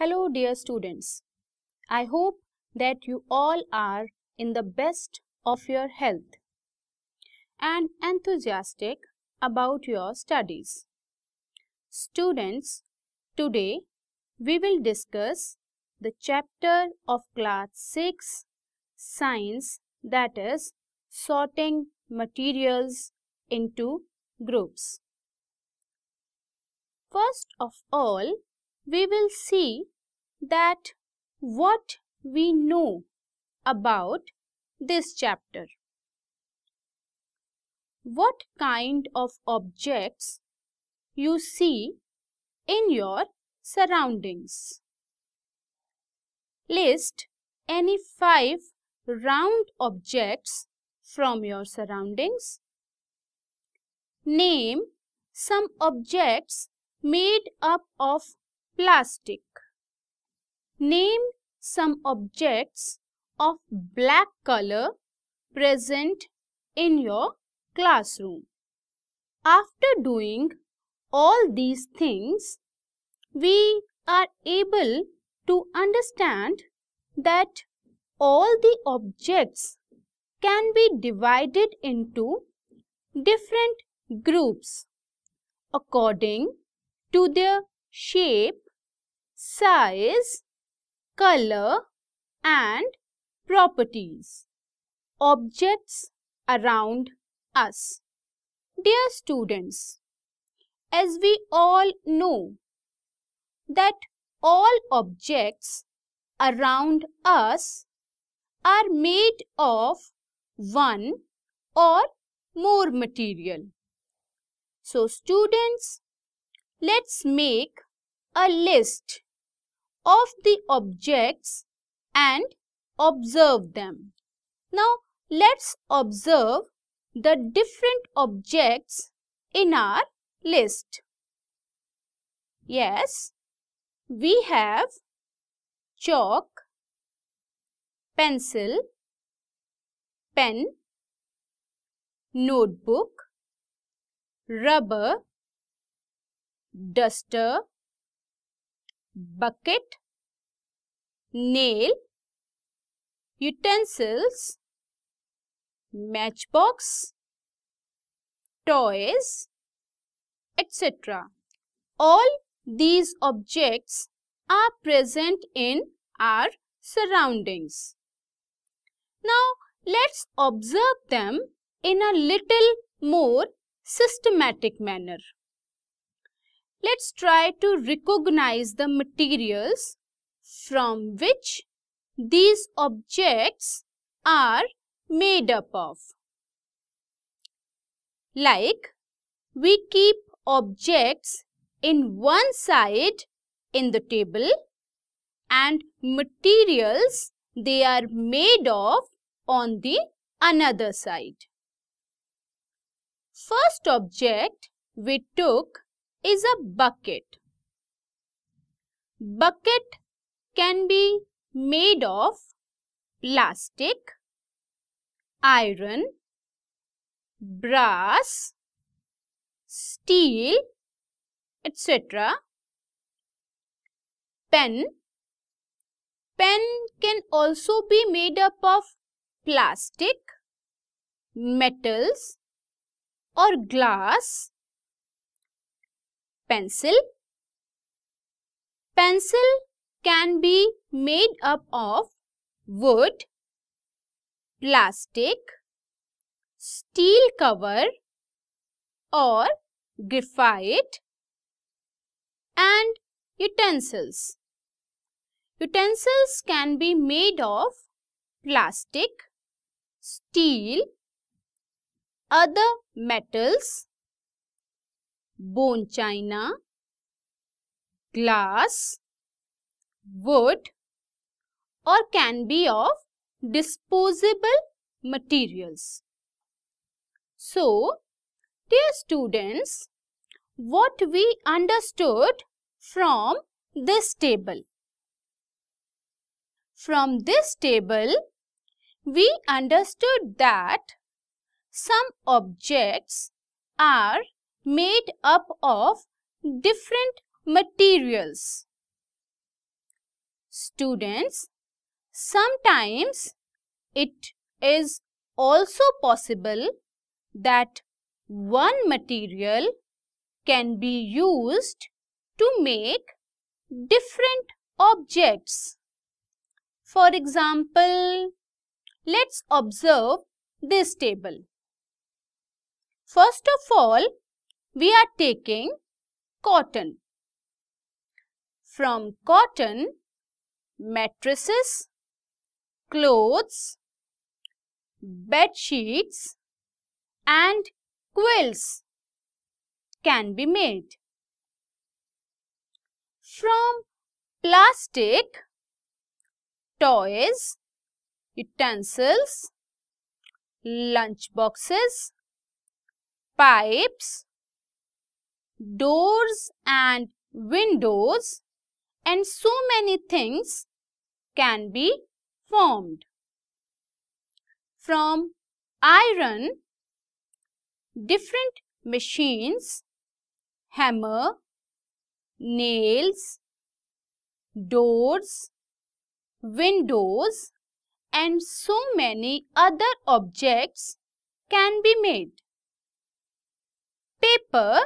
Hello dear students, I hope that you all are in the best of your health and enthusiastic about your studies. Students, today we will discuss the chapter of class 6 science that is sorting materials into groups. First of all, we will see that what we know about this chapter. What kind of objects you see in your surroundings. List any five round objects from your surroundings. Name some objects made up of plastic. Name some objects of black color present in your classroom. After doing all these things, we are able to understand that all the objects can be divided into different groups according to their shape size, color and properties. Objects around us. Dear students, as we all know that all objects around us are made of one or more material. So students, let's make a list of the objects and observe them. Now, let's observe the different objects in our list. Yes, we have chalk, pencil, pen, notebook, rubber, duster, bucket, nail, utensils, matchbox, toys, etc. All these objects are present in our surroundings. Now, let's observe them in a little more systematic manner. Let's try to recognize the materials from which these objects are made up of. Like, we keep objects in one side in the table and materials they are made of on the another side. First object we took is a bucket. Bucket can be made of plastic, iron, brass, steel, etc. Pen. Pen can also be made up of plastic, metals or glass pencil. Pencil can be made up of wood, plastic, steel cover or graphite and utensils. Utensils can be made of plastic, steel, other metals bone china, glass, wood or can be of disposable materials. So, dear students, what we understood from this table? From this table, we understood that some objects are made up of different materials. Students, sometimes it is also possible that one material can be used to make different objects. For example, let's observe this table. First of all, we are taking cotton. From cotton, mattresses, clothes, bed sheets and quilts can be made. From plastic, toys, utensils, lunch boxes, pipes, doors and windows and so many things can be formed. From iron, different machines, hammer, nails, doors, windows and so many other objects can be made. Paper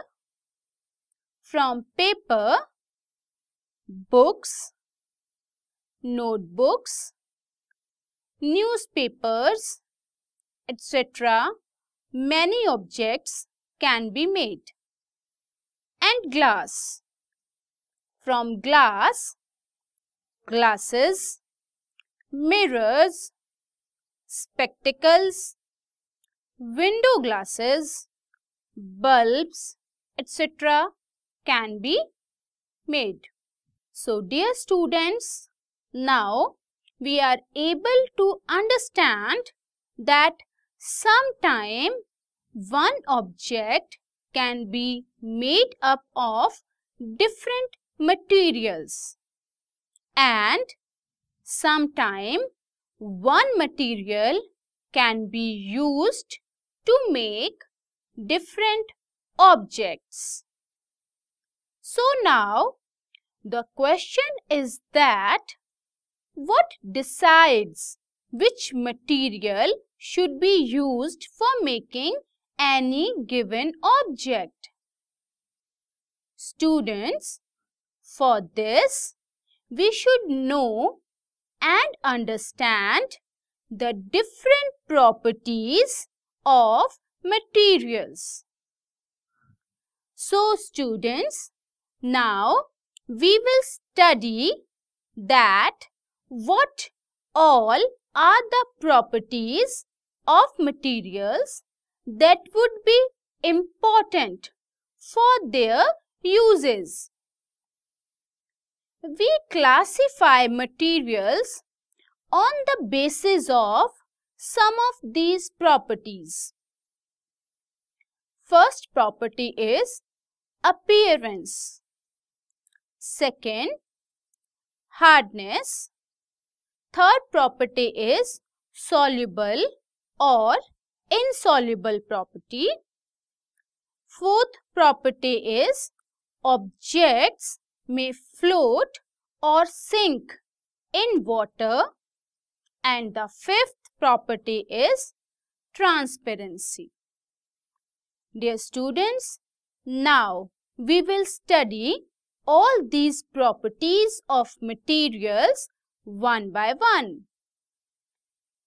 from paper, books, notebooks, newspapers, etc. Many objects can be made. And glass. From glass, glasses, mirrors, spectacles, window glasses, bulbs, etc can be made. So, dear students, now we are able to understand that sometime one object can be made up of different materials and sometime one material can be used to make different objects. So now the question is that what decides which material should be used for making any given object? Students, for this, we should know and understand the different properties of materials. So, students, now, we will study that what all are the properties of materials that would be important for their uses. We classify materials on the basis of some of these properties. First property is appearance. Second, hardness. Third property is soluble or insoluble property. Fourth property is objects may float or sink in water. And the fifth property is transparency. Dear students, now we will study all these properties of materials one by one.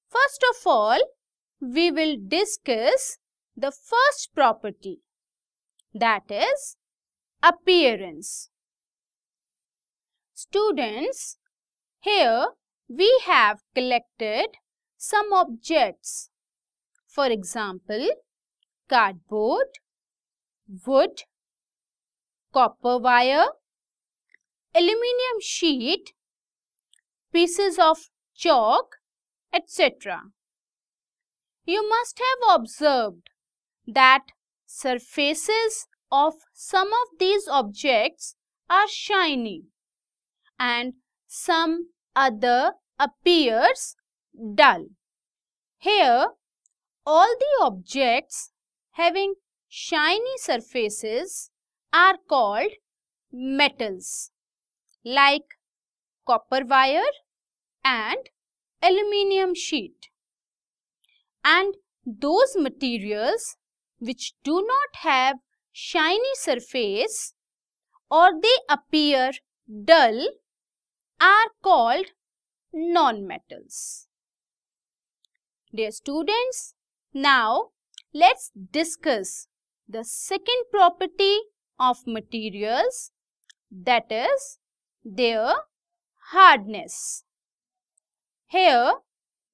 First of all, we will discuss the first property that is appearance. Students, here we have collected some objects. For example, cardboard, wood, copper wire, aluminium sheet, pieces of chalk, etc. You must have observed that surfaces of some of these objects are shiny and some other appears dull. Here, all the objects having shiny surfaces are called metals like copper wire and aluminium sheet. And those materials which do not have shiny surface or they appear dull are called non-metals. Dear students, now let's discuss the second property of materials that is their hardness. Here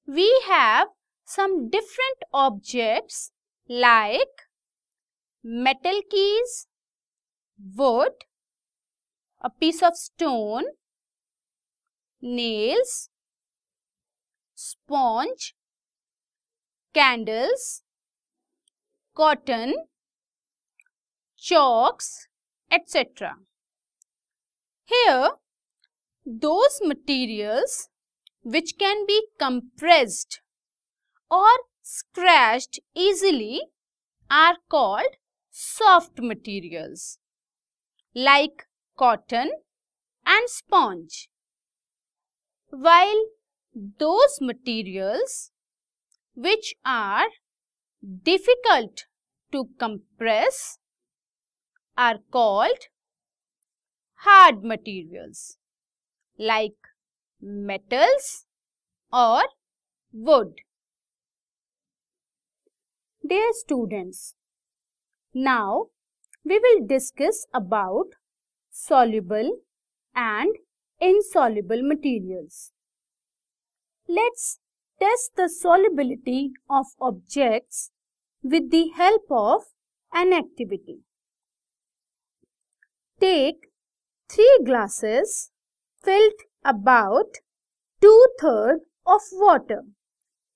we have some different objects like metal keys, wood, a piece of stone, nails, sponge, candles, cotton, chalks, etc. Here, those materials which can be compressed or scratched easily are called soft materials like cotton and sponge. While those materials which are difficult to compress are called hard materials like metals or wood. Dear students, now we will discuss about soluble and insoluble materials. Let's test the solubility of objects with the help of an activity. Take Three glasses filled about two-thirds of water.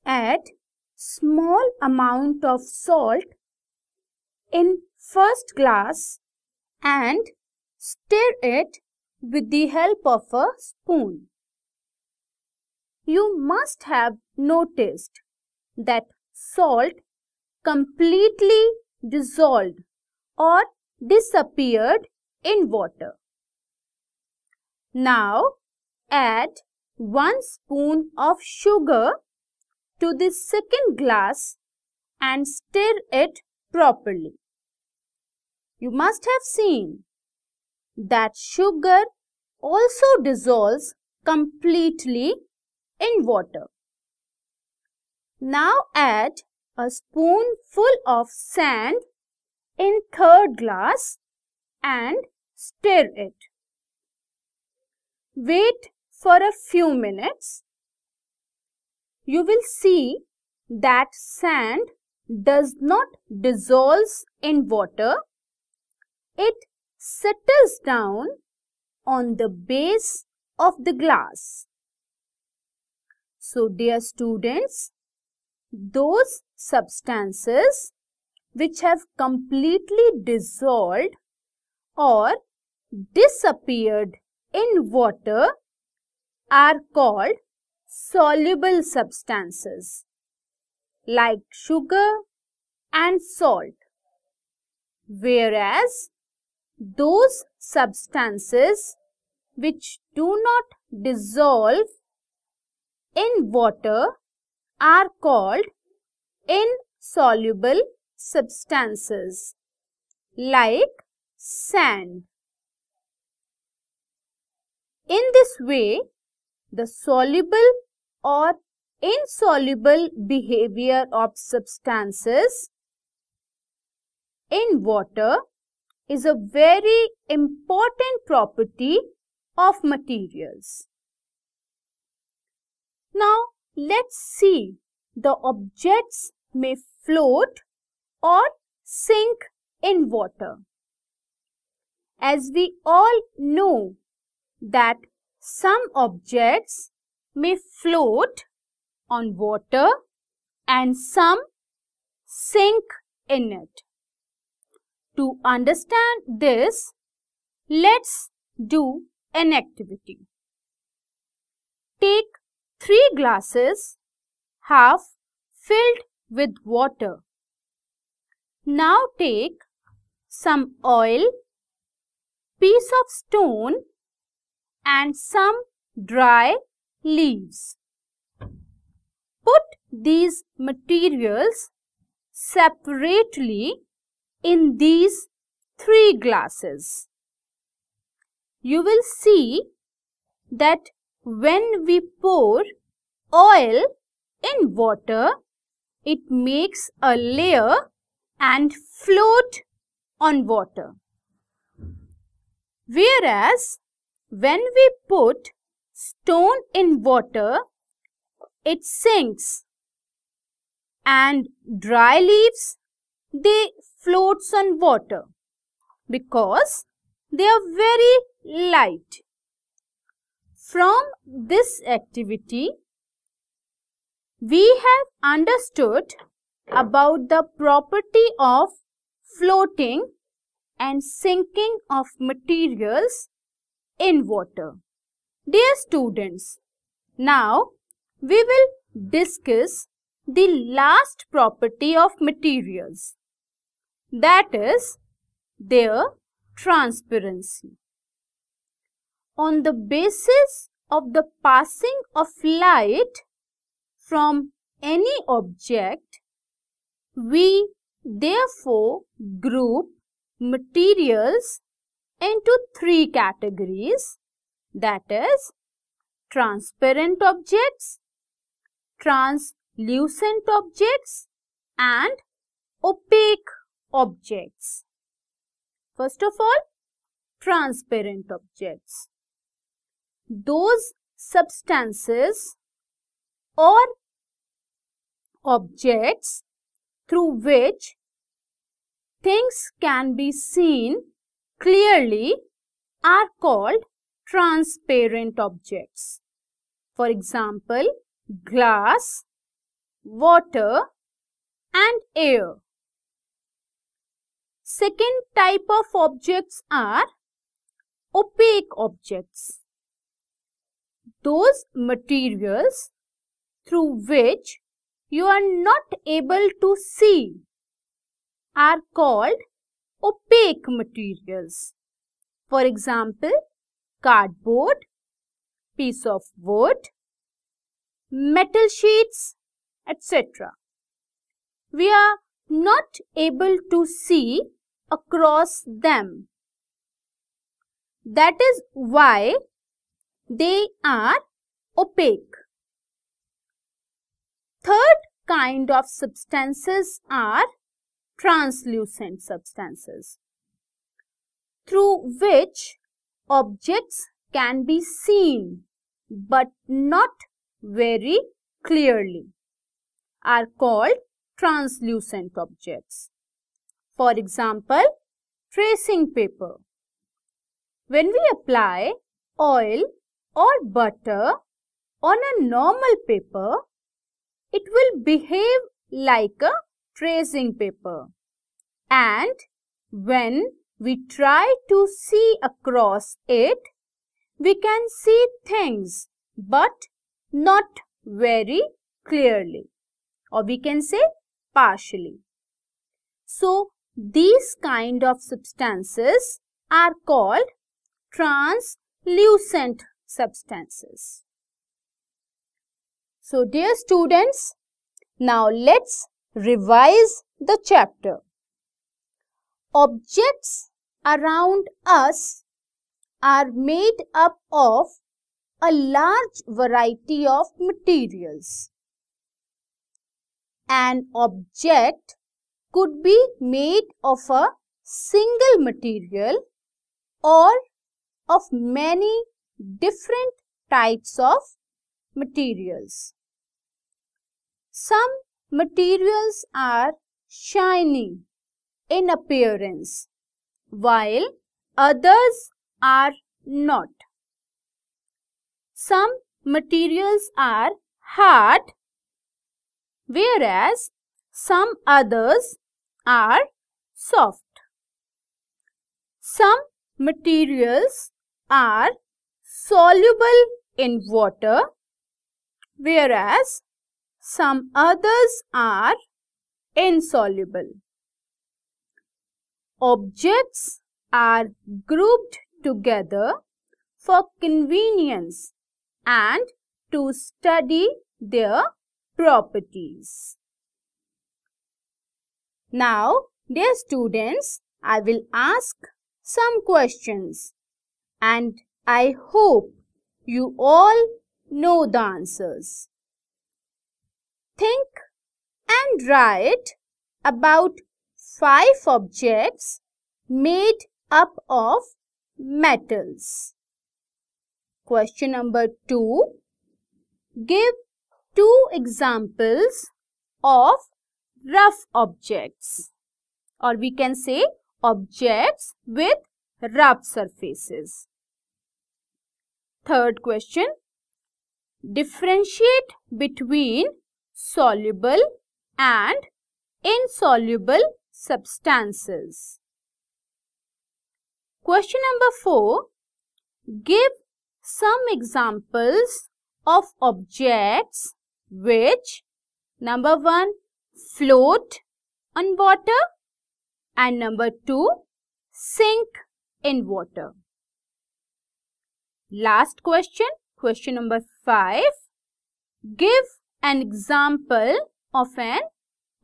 Add small amount of salt in first glass and stir it with the help of a spoon. You must have noticed that salt completely dissolved or disappeared in water. Now add 1 spoon of sugar to the second glass and stir it properly. You must have seen that sugar also dissolves completely in water. Now add a spoonful of sand in third glass and stir it wait for a few minutes, you will see that sand does not dissolves in water. It settles down on the base of the glass. So dear students, those substances which have completely dissolved or disappeared in water are called soluble substances like sugar and salt. Whereas those substances which do not dissolve in water are called insoluble substances like sand. In this way, the soluble or insoluble behavior of substances in water is a very important property of materials. Now, let's see the objects may float or sink in water. As we all know that some objects may float on water and some sink in it. To understand this, let's do an activity. Take three glasses, half filled with water. Now take some oil, piece of stone and some dry leaves. Put these materials separately in these three glasses. You will see that when we pour oil in water, it makes a layer and float on water. Whereas when we put stone in water, it sinks. And dry leaves, they floats on water because they are very light. From this activity, we have understood about the property of floating and sinking of materials in water. Dear students, now we will discuss the last property of materials that is their transparency. On the basis of the passing of light from any object, we therefore group materials into three categories that is transparent objects, translucent objects and opaque objects. First of all, transparent objects. Those substances or objects through which things can be seen clearly are called transparent objects. For example, glass, water and air. Second type of objects are opaque objects. Those materials through which you are not able to see are called opaque materials. For example, cardboard, piece of wood, metal sheets, etc. We are not able to see across them. That is why they are opaque. Third kind of substances are translucent substances through which objects can be seen but not very clearly are called translucent objects. For example, tracing paper. When we apply oil or butter on a normal paper, it will behave like a tracing paper. And when we try to see across it, we can see things but not very clearly or we can say partially. So, these kind of substances are called translucent substances. So, dear students, now let's Revise the chapter. Objects around us are made up of a large variety of materials. An object could be made of a single material or of many different types of materials. Some materials are shining in appearance while others are not. Some materials are hard whereas some others are soft. Some materials are soluble in water whereas some others are insoluble. Objects are grouped together for convenience and to study their properties. Now, dear students, I will ask some questions and I hope you all know the answers think and write about five objects made up of metals. Question number 2. Give two examples of rough objects or we can say objects with rough surfaces. Third question. Differentiate between soluble and insoluble substances. Question number 4. Give some examples of objects which number 1 float on water and number 2 sink in water. Last question, question number 5. Give an example of an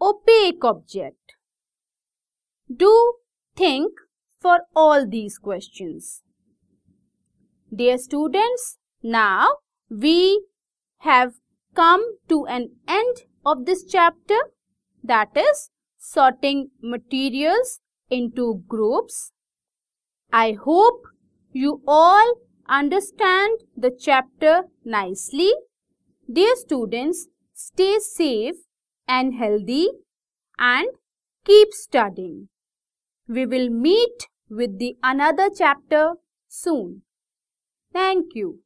opaque object? Do think for all these questions. Dear students, now we have come to an end of this chapter that is sorting materials into groups. I hope you all understand the chapter nicely. Dear students, stay safe and healthy and keep studying. We will meet with the another chapter soon. Thank you.